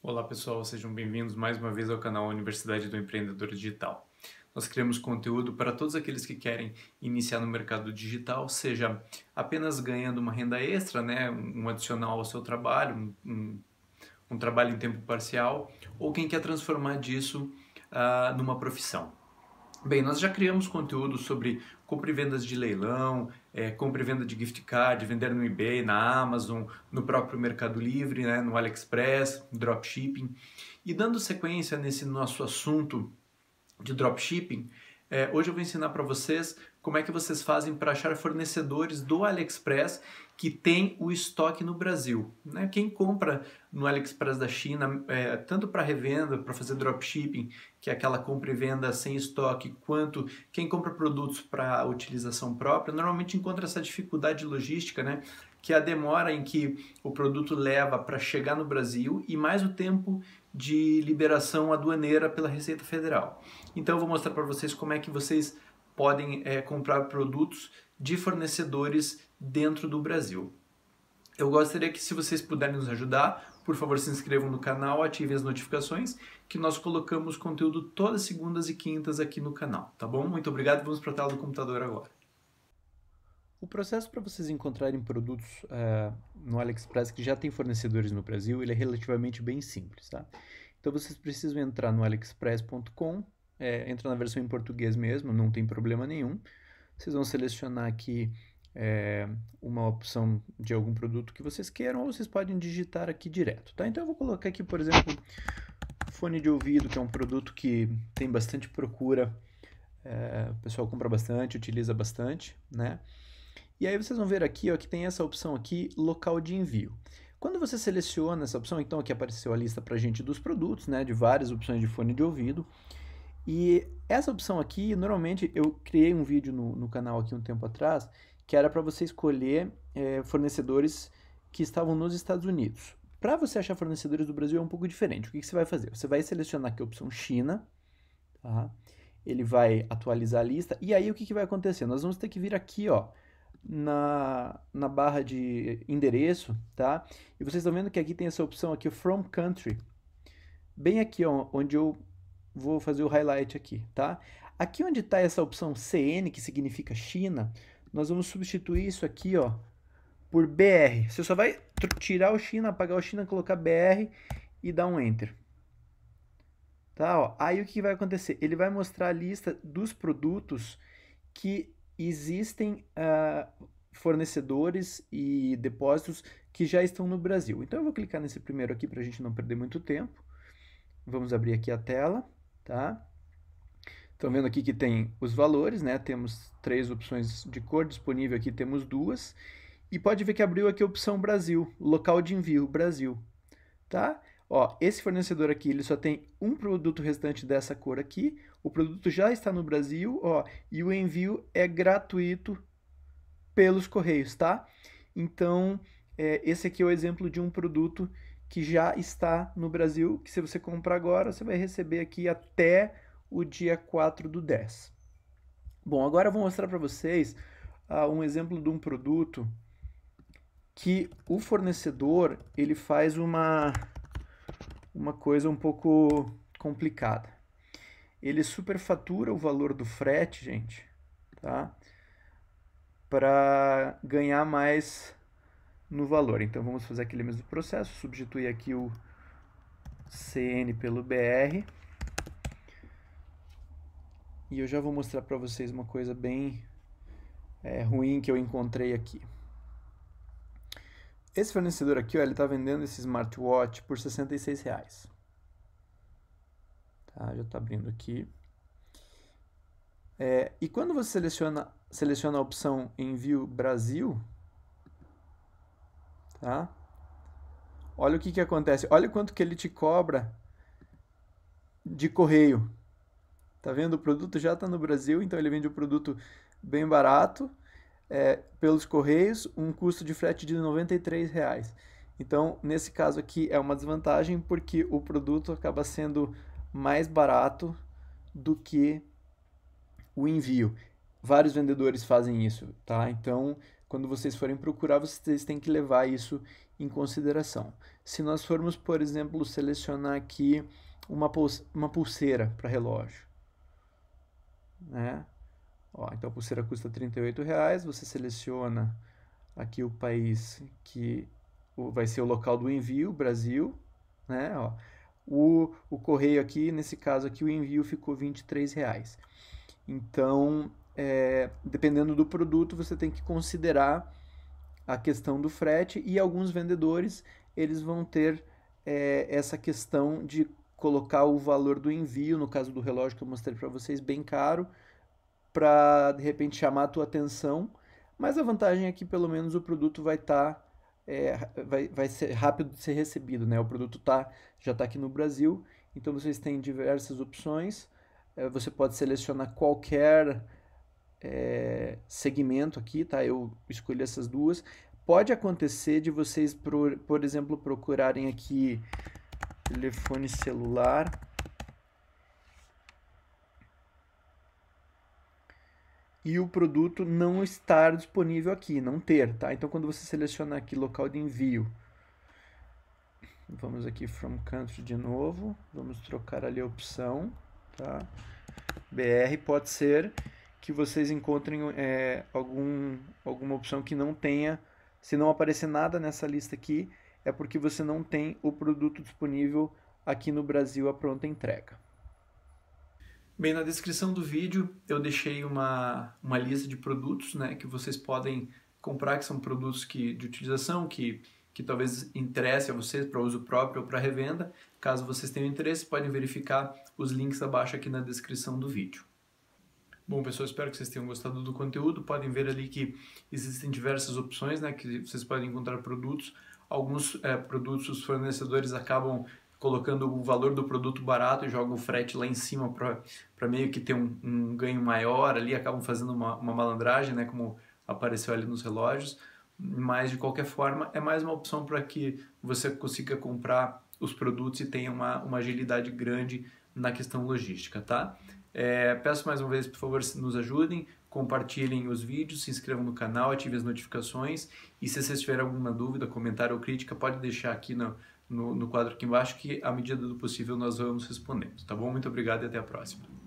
Olá pessoal, sejam bem-vindos mais uma vez ao canal Universidade do Empreendedor Digital. Nós criamos conteúdo para todos aqueles que querem iniciar no mercado digital, seja apenas ganhando uma renda extra, né, um adicional ao seu trabalho, um, um trabalho em tempo parcial, ou quem quer transformar disso uh, numa profissão. Bem, nós já criamos conteúdo sobre compra e vendas de leilão, é, compra e venda de gift card, vender no eBay, na Amazon, no próprio Mercado Livre, né, no AliExpress, dropshipping. E dando sequência nesse nosso assunto de dropshipping, é, hoje eu vou ensinar para vocês como é que vocês fazem para achar fornecedores do AliExpress que tem o estoque no Brasil. Né? Quem compra no AliExpress da China, é, tanto para revenda, para fazer dropshipping, que é aquela compra e venda sem estoque, quanto quem compra produtos para utilização própria, normalmente encontra essa dificuldade logística, né? que é a demora em que o produto leva para chegar no Brasil e mais o tempo de liberação aduaneira pela Receita Federal. Então eu vou mostrar para vocês como é que vocês podem é, comprar produtos de fornecedores dentro do Brasil. Eu gostaria que, se vocês puderem nos ajudar, por favor se inscrevam no canal, ativem as notificações, que nós colocamos conteúdo todas segundas e quintas aqui no canal, tá bom? Muito obrigado, vamos para a tela do computador agora. O processo para vocês encontrarem produtos uh, no AliExpress que já tem fornecedores no Brasil, ele é relativamente bem simples, tá? Então vocês precisam entrar no aliexpress.com, é, entra na versão em português mesmo, não tem problema nenhum. Vocês vão selecionar aqui é, uma opção de algum produto que vocês queiram, ou vocês podem digitar aqui direto, tá? Então eu vou colocar aqui, por exemplo, fone de ouvido, que é um produto que tem bastante procura, é, o pessoal compra bastante, utiliza bastante, né? E aí vocês vão ver aqui, ó, que tem essa opção aqui, local de envio. Quando você seleciona essa opção, então aqui apareceu a lista para gente dos produtos, né, de várias opções de fone de ouvido. E essa opção aqui, normalmente eu criei um vídeo no, no canal aqui um tempo atrás que era para você escolher é, fornecedores que estavam nos Estados Unidos. Para você achar fornecedores do Brasil é um pouco diferente. O que, que você vai fazer? Você vai selecionar aqui a opção China, tá? ele vai atualizar a lista, e aí o que, que vai acontecer? Nós vamos ter que vir aqui, ó, na, na barra de endereço, tá? E vocês estão vendo que aqui tem essa opção aqui, From Country, bem aqui, ó, onde eu vou fazer o highlight aqui, tá? Aqui onde está essa opção CN, que significa China, nós vamos substituir isso aqui, ó, por BR. Você só vai tirar o China, apagar o China, colocar BR e dar um Enter. Tá, ó. Aí o que vai acontecer? Ele vai mostrar a lista dos produtos que existem uh, fornecedores e depósitos que já estão no Brasil. Então eu vou clicar nesse primeiro aqui para a gente não perder muito tempo. Vamos abrir aqui a tela, tá? Estão vendo aqui que tem os valores, né? Temos três opções de cor disponível aqui, temos duas. E pode ver que abriu aqui a opção Brasil, local de envio, Brasil. Tá? Ó, esse fornecedor aqui, ele só tem um produto restante dessa cor aqui, o produto já está no Brasil, ó, e o envio é gratuito pelos correios, tá? Então, é, esse aqui é o exemplo de um produto que já está no Brasil, que se você comprar agora, você vai receber aqui até o dia 4 do 10. Bom, agora eu vou mostrar para vocês uh, um exemplo de um produto que o fornecedor ele faz uma, uma coisa um pouco complicada. Ele superfatura o valor do frete, gente, tá? para ganhar mais no valor. Então vamos fazer aquele mesmo processo, substituir aqui o CN pelo BR. E eu já vou mostrar para vocês uma coisa bem é, ruim que eu encontrei aqui. Esse fornecedor aqui, ó, ele está vendendo esse smartwatch por 66 reais. Tá, já está abrindo aqui. É, e quando você seleciona, seleciona a opção Envio Brasil, tá? Olha o que, que acontece. Olha quanto que ele te cobra de correio. Tá vendo? O produto já está no Brasil, então ele vende o produto bem barato é, pelos correios, um custo de frete de R$ reais Então, nesse caso aqui é uma desvantagem porque o produto acaba sendo mais barato do que o envio. Vários vendedores fazem isso, tá? Então, quando vocês forem procurar, vocês têm que levar isso em consideração. Se nós formos, por exemplo, selecionar aqui uma, pulseira para relógio, né? Ó, então a pulseira custa R$ reais. Você seleciona aqui o país que vai ser o local do envio, Brasil. Né? Ó, o, o correio aqui, nesse caso aqui, o envio ficou R$ reais. Então, é, dependendo do produto, você tem que considerar a questão do frete e alguns vendedores eles vão ter é, essa questão de colocar o valor do envio, no caso do relógio que eu mostrei para vocês, bem caro, para de repente chamar a tua atenção. Mas a vantagem é que pelo menos o produto vai estar tá, é, vai, vai ser rápido de ser recebido, né? O produto tá, já está aqui no Brasil, então vocês têm diversas opções. É, você pode selecionar qualquer é, segmento aqui, tá? Eu escolhi essas duas. Pode acontecer de vocês, por, por exemplo, procurarem aqui telefone celular. E o produto não estar disponível aqui, não ter, tá? Então quando você selecionar aqui local de envio, vamos aqui from country de novo, vamos trocar ali a opção, tá? BR pode ser que vocês encontrem é, algum, alguma opção que não tenha, se não aparecer nada nessa lista aqui, é porque você não tem o produto disponível aqui no Brasil à pronta entrega. Bem, na descrição do vídeo eu deixei uma, uma lista de produtos né, que vocês podem comprar, que são produtos que, de utilização que, que talvez interesse a vocês para uso próprio ou para revenda. Caso vocês tenham interesse, podem verificar os links abaixo aqui na descrição do vídeo. Bom, pessoal, espero que vocês tenham gostado do conteúdo. Podem ver ali que existem diversas opções, né, que vocês podem encontrar produtos alguns é, produtos os fornecedores acabam colocando o valor do produto barato e jogam o frete lá em cima para meio que ter um, um, ganho maior ali, acabam fazendo uma, uma malandragem, né, como apareceu ali nos relógios. Mas, de qualquer forma, é mais uma opção para que você consiga comprar os produtos e tenha uma, uma agilidade grande na questão logística, tá? É, peço mais uma vez, por favor, nos ajudem, compartilhem os vídeos, se inscrevam no canal, ativem as notificações e se vocês tiverem alguma dúvida, comentário ou crítica, pode deixar aqui no, no, no quadro aqui embaixo que, à medida do possível, nós vamos respondendo. Tá bom? Muito obrigado e até a próxima.